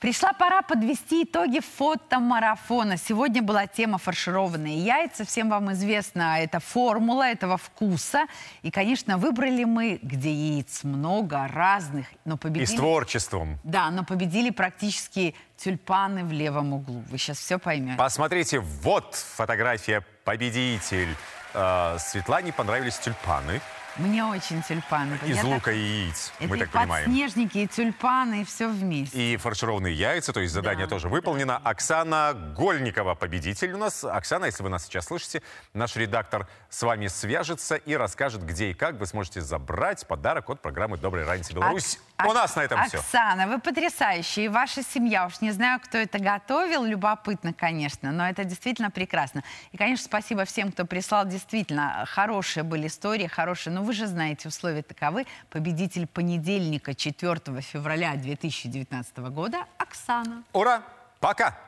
Пришла пора подвести итоги фотомарафона. Сегодня была тема фаршированные яйца. Всем вам известна эта формула этого вкуса. И, конечно, выбрали мы, где яиц много разных, но победили... И с творчеством. Да, но победили практически тюльпаны в левом углу. Вы сейчас все поймете. Посмотрите, вот фотография победитель. Э, Светлане понравились тюльпаны. Мне очень тюльпаны. Из Я лука так... и яиц, это мы и так понимаем. подснежники, и тюльпаны, и все вместе. И фаршированные яйца, то есть задание да, тоже выполнено. Да. Оксана Гольникова, победитель у нас. Оксана, если вы нас сейчас слышите, наш редактор с вами свяжется и расскажет, где и как вы сможете забрать подарок от программы «Добрый ранец Беларусь». У нас на этом все. Оксана, вы потрясающие. И ваша семья, уж не знаю, кто это готовил, любопытно, конечно, но это действительно прекрасно. И, конечно, спасибо всем, кто прислал. Действительно, хорошие были истории, хорошие. Но вы же знаете, условия таковы. Победитель понедельника, 4 февраля 2019 года, Оксана. Ура! Пока!